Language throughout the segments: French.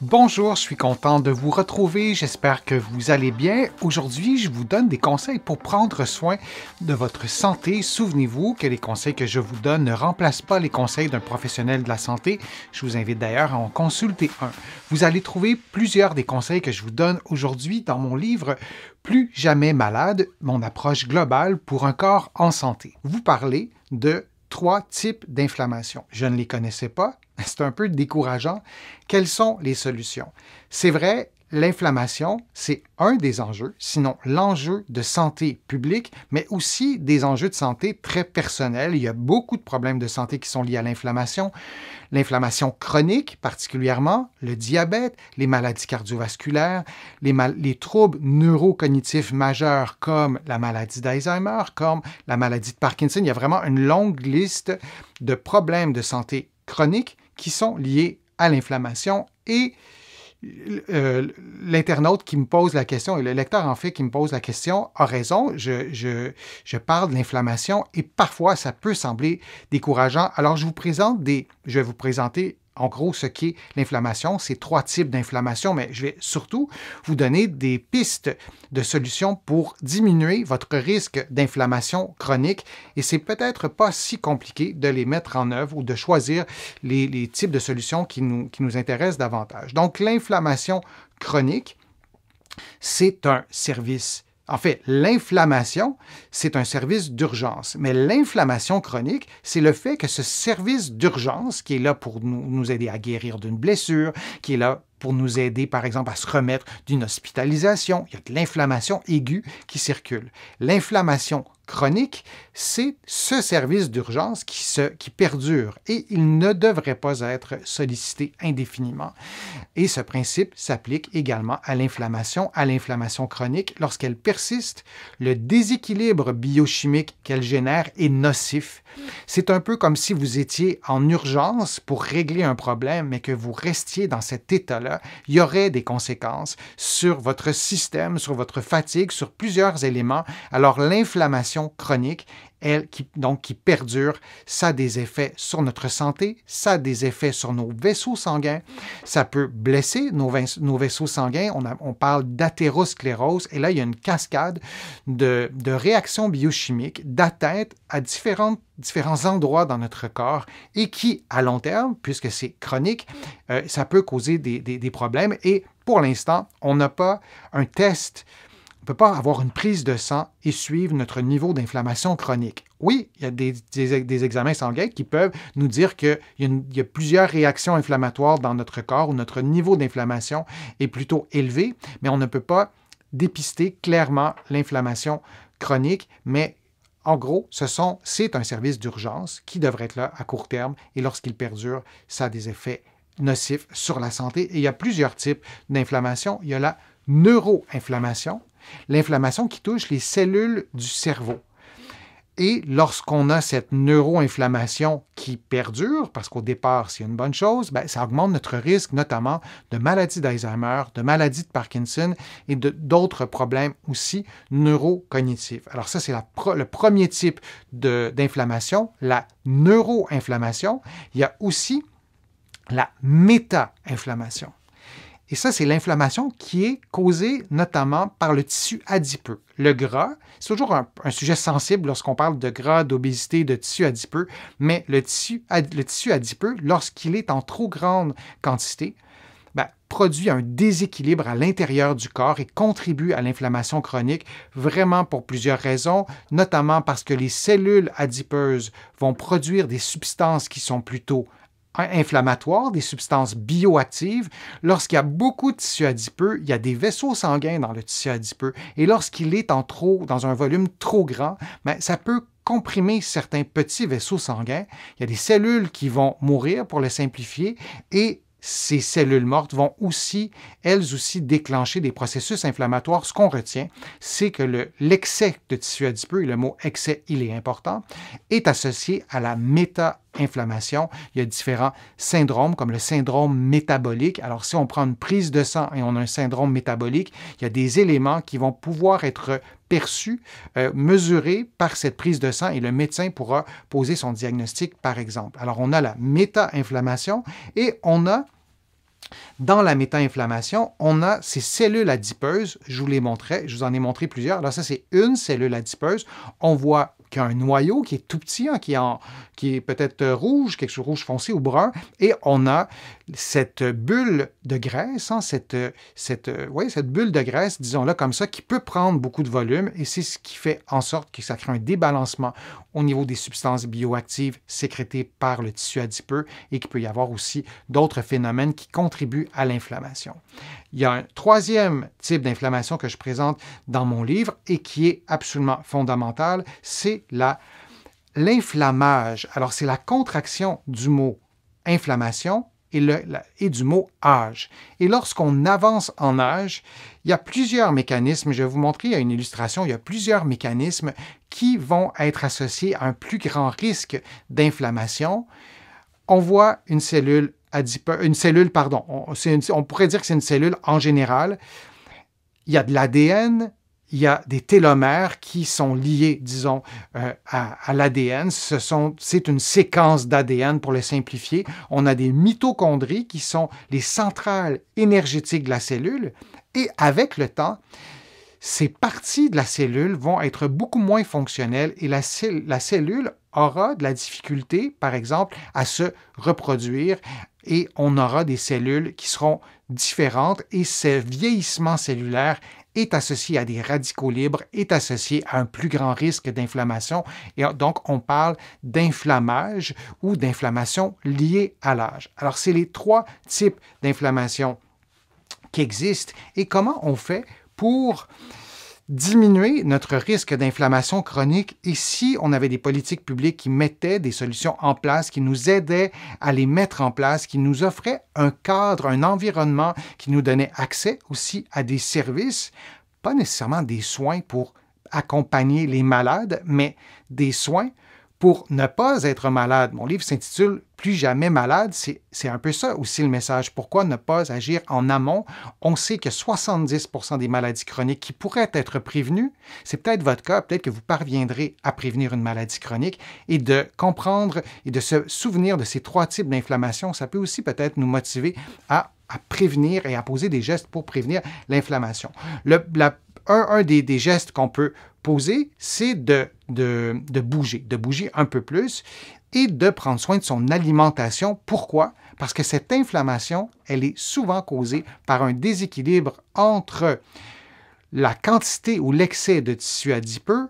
Bonjour, je suis content de vous retrouver, j'espère que vous allez bien. Aujourd'hui, je vous donne des conseils pour prendre soin de votre santé. Souvenez-vous que les conseils que je vous donne ne remplacent pas les conseils d'un professionnel de la santé. Je vous invite d'ailleurs à en consulter un. Vous allez trouver plusieurs des conseils que je vous donne aujourd'hui dans mon livre Plus jamais malade, mon approche globale pour un corps en santé. Vous parlez de trois types d'inflammation. Je ne les connaissais pas, C'est un peu décourageant. Quelles sont les solutions? C'est vrai, l'inflammation, c'est un des enjeux, sinon l'enjeu de santé publique, mais aussi des enjeux de santé très personnels. Il y a beaucoup de problèmes de santé qui sont liés à l'inflammation. L'inflammation chronique, particulièrement, le diabète, les maladies cardiovasculaires, les, troubles neurocognitifs majeurs comme la maladie d'Alzheimer, comme la maladie de Parkinson. Il y a vraiment une longue liste de problèmes de santé chroniques qui sont liées à l'inflammation et euh, l'internaute qui me pose la question, et le lecteur en fait qui me pose la question, a raison, je, je, je parle de l'inflammation et parfois ça peut sembler décourageant. Alors je vous présente des, je vais vous présenter en gros ce qu'est l'inflammation, c'est trois types d'inflammation, mais je vais surtout vous donner des pistes de solutions pour diminuer votre risque d'inflammation chronique et c'est peut-être pas si compliqué de les mettre en œuvre ou de choisir les, types de solutions qui nous, qui nous intéressent davantage. Donc l'inflammation chronique, c'est un service en fait, l'inflammation, c'est un service d'urgence, mais l'inflammation chronique, c'est le fait que ce service d'urgence, qui est là pour nous, aider à guérir d'une blessure, qui est là pour nous aider, par exemple, à se remettre d'une hospitalisation, il y a de l'inflammation aiguë qui circule. L'inflammation chronique, c'est ce service d'urgence qui, qui perdure et il ne devrait pas être sollicité indéfiniment. Et ce principe s'applique également à l'inflammation, à l'inflammation chronique. Lorsqu'elle persiste, le déséquilibre biochimique qu'elle génère est nocif. C'est un peu comme si vous étiez en urgence pour régler un problème, mais que vous restiez dans cet état-là. Il y aurait des conséquences sur votre système, sur votre fatigue, sur plusieurs éléments. Alors l'inflammation chronique, elle, qui, donc, qui perdure. Ça a des effets sur notre santé, ça a des effets sur nos vaisseaux sanguins, ça peut blesser nos, vaisseaux sanguins. On, parle d'athérosclérose et là, il y a une cascade de, réactions biochimiques, d'atteintes à différents endroits dans notre corps et qui, à long terme, puisque c'est chronique, euh, ça peut causer des, des problèmes. Et pour l'instant, on n'a pas un test on peut pas avoir une prise de sang et suivre notre niveau d'inflammation chronique. Oui, il y a des, examens sanguins qui peuvent nous dire qu'il y, a plusieurs réactions inflammatoires dans notre corps où notre niveau d'inflammation est plutôt élevé, mais on ne peut pas dépister clairement l'inflammation chronique, mais en gros, ce sont, c'est un service d'urgence qui devrait être là à court terme et lorsqu'il perdure, ça a des effets nocifs sur la santé. Et il y a plusieurs types d'inflammation. Il y a la neuroinflammation, L'inflammation qui touche les cellules du cerveau. Et lorsqu'on a cette neuroinflammation qui perdure, parce qu'au départ, c'est une bonne chose, ben, ça augmente notre risque notamment de maladie d'Alzheimer, de maladie de Parkinson et d'autres problèmes aussi neurocognitifs. Alors ça, c'est le premier type d'inflammation, la neuroinflammation. Il y a aussi la méta-inflammation. Et ça, c'est l'inflammation qui est causée notamment par le tissu adipeux. Le gras, c'est toujours un, sujet sensible lorsqu'on parle de gras, d'obésité, de tissu adipeux, mais le tissu, adipeux, lorsqu'il est en trop grande quantité, ben, produit un déséquilibre à l'intérieur du corps et contribue à l'inflammation chronique, vraiment pour plusieurs raisons, notamment parce que les cellules adipeuses vont produire des substances qui sont plutôt inflammatoires, des substances bioactives. Lorsqu'il y a beaucoup de tissu adipeux, il y a des vaisseaux sanguins dans le tissu adipeux. Et lorsqu'il est en trop, dans un volume trop grand, ben, ça peut comprimer certains petits vaisseaux sanguins. Il y a des cellules qui vont mourir, pour le simplifier, et ces cellules mortes vont aussi, elles aussi, déclencher des processus inflammatoires. Ce qu'on retient, c'est que l'excès de tissu adipeux, et le mot excès, il est important, est associé à la méta inflammation. Il y a différents syndromes, comme le syndrome métabolique. Alors, si on prend une prise de sang et on a un syndrome métabolique, il y a des éléments qui vont pouvoir être perçus, euh, mesurés par cette prise de sang et le médecin pourra poser son diagnostic, par exemple. Alors, on a la méta-inflammation et on a dans la méta-inflammation, on a ces cellules adipeuses. Je vous les montrais, je vous en ai montré plusieurs. Alors ça, c'est une cellule adipeuse. On voit qui a un noyau qui est tout petit, hein, qui, est en, qui est peut-être rouge, quelque chose de rouge foncé ou brun, et on a cette bulle de graisse, en hein, cette, cette, cette bulle de graisse, disons là comme ça, qui peut prendre beaucoup de volume, et c'est ce qui fait en sorte que ça crée un débalancement au niveau des substances bioactives sécrétées par le tissu adipeux, et qu'il peut y avoir aussi d'autres phénomènes qui contribuent à l'inflammation. Il y a un troisième type d'inflammation que je présente dans mon livre et qui est absolument fondamental, c'est l'inflammage. Alors, c'est la contraction du mot inflammation et, et du mot âge. Et lorsqu'on avance en âge, il y a plusieurs mécanismes. Je vais vous montrer, il y a une illustration, il y a plusieurs mécanismes qui vont être associés à un plus grand risque d'inflammation. On voit une cellule une cellule, pardon, on pourrait dire que c'est une cellule en général. Il y a de l'ADN, il y a des télomères qui sont liés, disons, euh, à, l'ADN. C'est une séquence d'ADN pour le simplifier. On a des mitochondries qui sont les centrales énergétiques de la cellule. Et avec le temps, ces parties de la cellule vont être beaucoup moins fonctionnelles et la, la cellule aura de la difficulté, par exemple, à se reproduire et on aura des cellules qui seront différentes et ce vieillissement cellulaire est associé à des radicaux libres, est associé à un plus grand risque d'inflammation. Et donc, on parle d'inflammage ou d'inflammation liée à l'âge. Alors, c'est les trois types d'inflammation qui existent. Et comment on fait pour diminuer notre risque d'inflammation chronique et si on avait des politiques publiques qui mettaient des solutions en place, qui nous aidaient à les mettre en place, qui nous offraient un cadre, un environnement qui nous donnait accès aussi à des services, pas nécessairement des soins pour accompagner les malades, mais des soins pour ne pas être malade. Mon livre s'intitule Plus jamais malade. C'est un peu ça aussi le message. Pourquoi ne pas agir en amont? On sait que 70 des maladies chroniques qui pourraient être prévenues, c'est peut-être votre cas, peut-être que vous parviendrez à prévenir une maladie chronique et de comprendre et de se souvenir de ces trois types d'inflammation, ça peut aussi peut-être nous motiver à prévenir et à poser des gestes pour prévenir l'inflammation. la un, des, gestes qu'on peut poser, c'est de, de bouger, de bouger un peu plus et de prendre soin de son alimentation. Pourquoi? Parce que cette inflammation, elle est souvent causée par un déséquilibre entre la quantité ou l'excès de tissu adipeux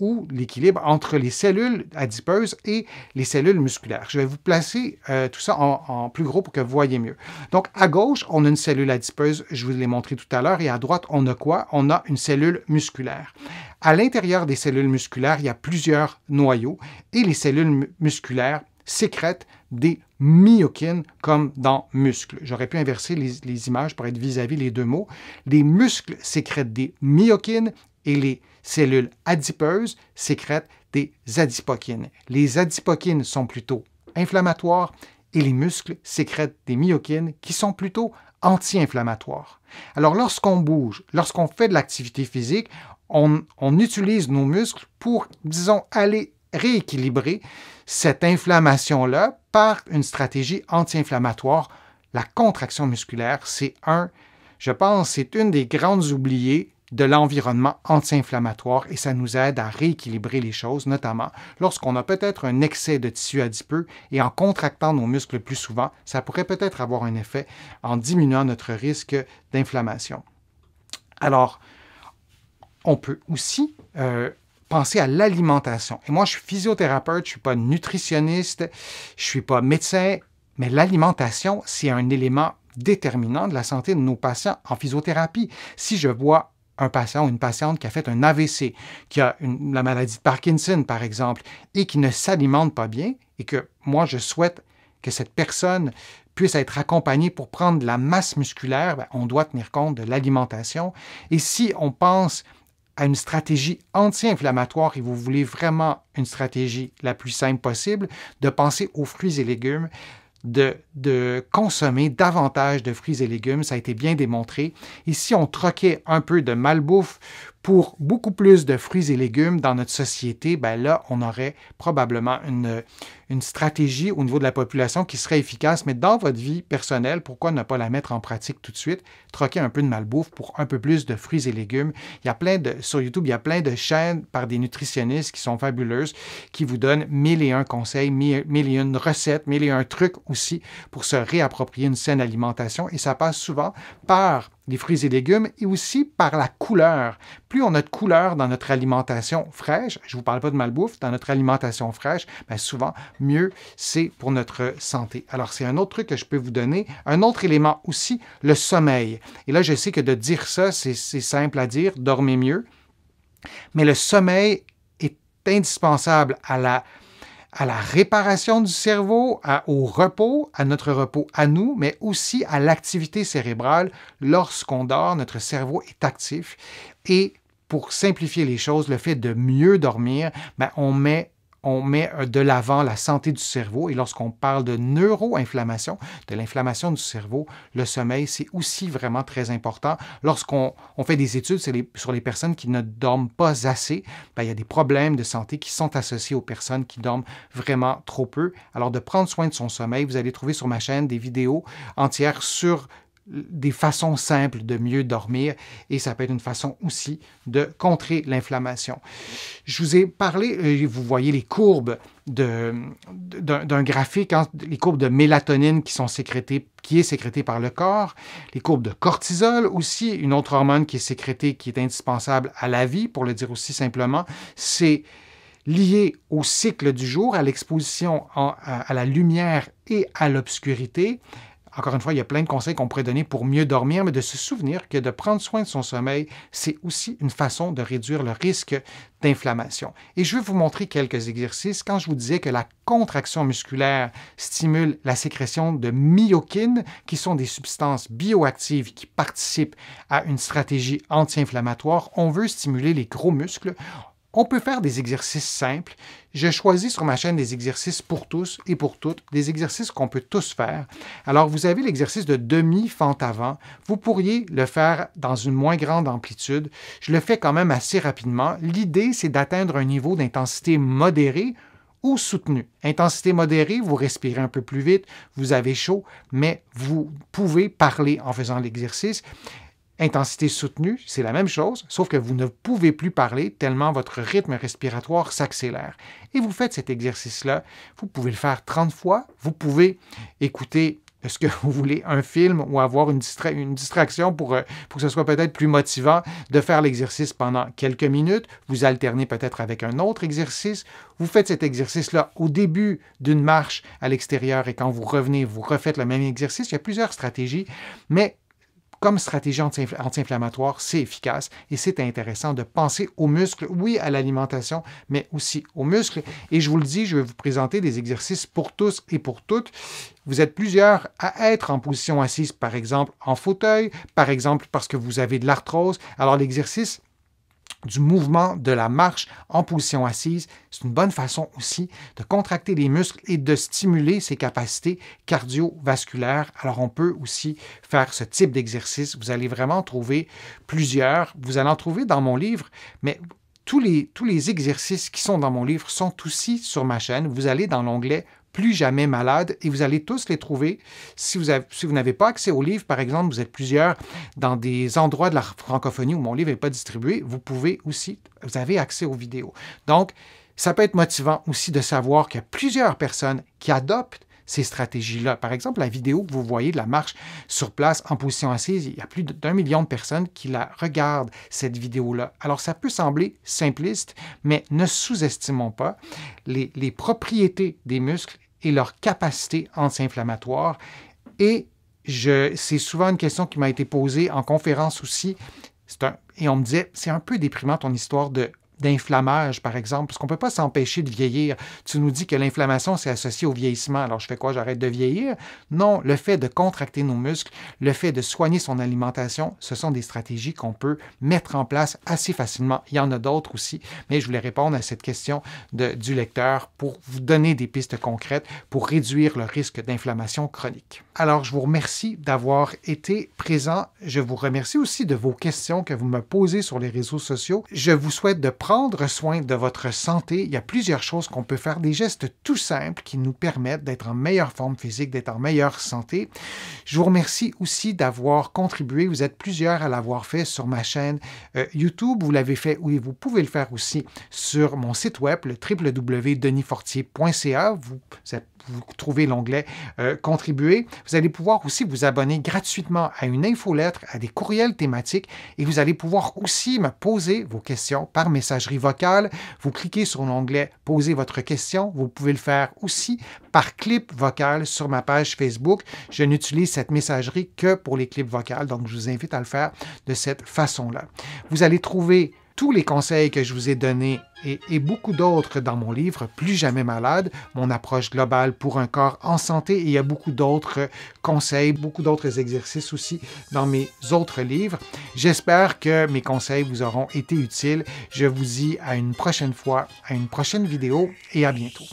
ou l'équilibre entre les cellules adipeuses et les cellules musculaires. Je vais vous placer euh, tout ça en, plus gros pour que vous voyez mieux. Donc, à gauche, on a une cellule adipeuse, je vous l'ai montré tout à l'heure, et à droite, on a quoi? On a une cellule musculaire. À l'intérieur des cellules musculaires, il y a plusieurs noyaux et les cellules musculaires sécrètent des myokines comme dans muscles. J'aurais pu inverser les, images pour être vis-à-vis -vis les deux mots. Les muscles sécrètent des myokines et les cellules adipeuses sécrètent des adipokines. Les adipokines sont plutôt inflammatoires et les muscles sécrètent des myokines qui sont plutôt anti-inflammatoires. Alors lorsqu'on bouge, lorsqu'on fait de l'activité physique, on, on, utilise nos muscles pour, disons, aller rééquilibrer cette inflammation-là par une stratégie anti-inflammatoire. La contraction musculaire, c'est un, je pense, c'est une des grandes oubliées de l'environnement anti-inflammatoire et ça nous aide à rééquilibrer les choses, notamment lorsqu'on a peut-être un excès de tissu adipeux et en contractant nos muscles plus souvent, ça pourrait peut-être avoir un effet en diminuant notre risque d'inflammation. Alors, on peut aussi euh, penser à l'alimentation. Et moi, je suis physiothérapeute, je ne suis pas nutritionniste, je ne suis pas médecin, mais l'alimentation, c'est un élément déterminant de la santé de nos patients en physiothérapie. Si je vois un patient ou une patiente qui a fait un AVC, qui a la maladie de Parkinson, par exemple, et qui ne s'alimente pas bien, et que moi, je souhaite que cette personne puisse être accompagnée pour prendre de la masse musculaire, ben, on doit tenir compte de l'alimentation. Et si on pense à une stratégie anti-inflammatoire et vous voulez vraiment une stratégie la plus simple possible, de penser aux fruits et légumes, de, consommer davantage de fruits et légumes. Ça a été bien démontré. Et si on troquait un peu de malbouffe pour beaucoup plus de fruits et légumes dans notre société, ben là, on aurait probablement une, une stratégie au niveau de la population qui serait efficace, mais dans votre vie personnelle, pourquoi ne pas la mettre en pratique tout de suite? Troquer un peu de malbouffe pour un peu plus de fruits et légumes. Il y a plein de, sur YouTube, il y a plein de chaînes par des nutritionnistes qui sont fabuleuses, qui vous donnent mille et un conseils, mille et une recettes, mille et un trucs aussi pour se réapproprier une saine alimentation. Et ça passe souvent par des fruits et légumes et aussi par la couleur. Plus on a de couleur dans notre alimentation fraîche, je ne vous parle pas de malbouffe, dans notre alimentation fraîche, ben souvent, mieux c'est pour notre santé. Alors, c'est un autre truc que je peux vous donner. Un autre élément aussi, le sommeil. Et là, je sais que de dire ça, c'est simple à dire, dormez mieux. Mais le sommeil est indispensable à la à la réparation du cerveau, au repos, à notre repos à nous, mais aussi à l'activité cérébrale. Lorsqu'on dort, notre cerveau est actif. Et pour simplifier les choses, le fait de mieux dormir, ben, on met on met euh, de l'avant la santé du cerveau et lorsqu'on parle de neuroinflammation, de l'inflammation du cerveau, le sommeil, c'est aussi vraiment très important. Lorsqu'on fait des études sur les personnes qui ne dorment pas assez, ben, il y a des problèmes de santé qui sont associés aux personnes qui dorment vraiment trop peu. Alors de prendre soin de son sommeil, vous allez trouver sur ma chaîne des vidéos entières sur des façons simples de mieux dormir et ça peut être une façon aussi de contrer l'inflammation. Je vous ai parlé, euh, vous voyez les courbes d'un graphique, hein, les courbes de mélatonine qui sont sécrétées, qui est sécrétée par le corps, les courbes de cortisol aussi, une autre hormone qui est sécrétée, qui est indispensable à la vie, pour le dire aussi simplement, c'est lié au cycle du jour, à l'exposition à la lumière et à l'obscurité, encore une fois, il y a plein de conseils qu'on pourrait donner pour mieux dormir, mais de se souvenir que de prendre soin de son sommeil, c'est aussi une façon de réduire le risque d'inflammation. Et je vais vous montrer quelques exercices. Quand je vous disais que la contraction musculaire stimule la sécrétion de myokines, qui sont des substances bioactives qui participent à une stratégie anti-inflammatoire, on veut stimuler les gros muscles. On peut faire des exercices simples. Je choisis sur ma chaîne des exercices pour tous et pour toutes, des exercices qu'on peut tous faire. Alors, vous avez l'exercice de demi-fente avant. Vous pourriez le faire dans une moins grande amplitude. Je le fais quand même assez rapidement. L'idée, c'est d'atteindre un niveau d'intensité modérée ou soutenue. Intensité modérée, vous respirez un peu plus vite, vous avez chaud, mais vous pouvez parler en faisant l'exercice. Intensité soutenue, c'est la même chose, sauf que vous ne pouvez plus parler tellement votre rythme respiratoire s'accélère. Et vous faites cet exercice-là, vous pouvez le faire 30 fois, vous pouvez écouter ce que vous voulez un film ou avoir une, distraction pour, euh, pour que ce soit peut-être plus motivant de faire l'exercice pendant quelques minutes? Vous alternez peut-être avec un autre exercice. Vous faites cet exercice-là au début d'une marche à l'extérieur et quand vous revenez, vous refaites le même exercice. Il y a plusieurs stratégies, mais comme stratégie anti-inflammatoire, c'est efficace et c'est intéressant de penser aux muscles, oui, à l'alimentation, mais aussi aux muscles. Et je vous le dis, je vais vous présenter des exercices pour tous et pour toutes. Vous êtes plusieurs à être en position assise, par exemple en fauteuil, par exemple parce que vous avez de l'arthrose. Alors l'exercice du mouvement de la marche en position assise. C'est une bonne façon aussi de contracter les muscles et de stimuler ses capacités cardiovasculaires. Alors on peut aussi faire ce type d'exercice. Vous allez vraiment trouver plusieurs. Vous allez en trouver dans mon livre, mais tous les, tous les exercices qui sont dans mon livre sont aussi sur ma chaîne. Vous allez dans l'onglet plus jamais malades et vous allez tous les trouver. Si vous, avez, si vous n'avez pas accès au livre, par exemple, vous êtes plusieurs dans des endroits de la francophonie où mon livre n'est pas distribué, vous pouvez aussi, vous avez accès aux vidéos. Donc, ça peut être motivant aussi de savoir qu'il y a plusieurs personnes qui adoptent ces stratégies-là. Par exemple, la vidéo que vous voyez de la marche sur place en position assise, il y a plus d'un million de personnes qui la regardent, cette vidéo-là. Alors ça peut sembler simpliste, mais ne sous-estimons pas les, propriétés des muscles et leur capacité anti-inflammatoire. Et c'est souvent une question qui m'a été posée en conférence aussi. et on me disait, c'est un peu déprimant ton histoire de d'inflammage, par exemple, parce qu'on ne peut pas s'empêcher de vieillir. Tu nous dis que l'inflammation, c'est associé au vieillissement. Alors, je fais quoi? J'arrête de vieillir? Non, le fait de contracter nos muscles, le fait de soigner son alimentation, ce sont des stratégies qu'on peut mettre en place assez facilement. Il y en a d'autres aussi, mais je voulais répondre à cette question de, du lecteur pour vous donner des pistes concrètes pour réduire le risque d'inflammation chronique. Alors, je vous remercie d'avoir été présent. Je vous remercie aussi de vos questions que vous me posez sur les réseaux sociaux. Je vous souhaite de prendre soin de votre santé, il y a plusieurs choses qu'on peut faire, des gestes tout simples qui nous permettent d'être en meilleure forme physique, d'être en meilleure santé. Je vous remercie aussi d'avoir contribué. Vous êtes plusieurs à l'avoir fait sur ma chaîne euh, YouTube. Vous l'avez fait, oui, vous pouvez le faire aussi sur mon site web, le www.denisfortier.ca. Vous, vous êtes vous trouvez l'onglet euh, Contribuer. Vous allez pouvoir aussi vous abonner gratuitement à une infolettre, à des courriels thématiques et vous allez pouvoir aussi me poser vos questions par messagerie vocale. Vous cliquez sur l'onglet Poser votre question. Vous pouvez le faire aussi par clip vocal sur ma page Facebook. Je n'utilise cette messagerie que pour les clips vocales, donc je vous invite à le faire de cette façon-là. Vous allez trouver tous les conseils que je vous ai donnés et, beaucoup d'autres dans mon livre Plus jamais malade, mon approche globale pour un corps en santé. Et il y a beaucoup d'autres conseils, beaucoup d'autres exercices aussi dans mes autres livres. J'espère que mes conseils vous auront été utiles. Je vous dis à une prochaine fois, à une prochaine vidéo et à bientôt.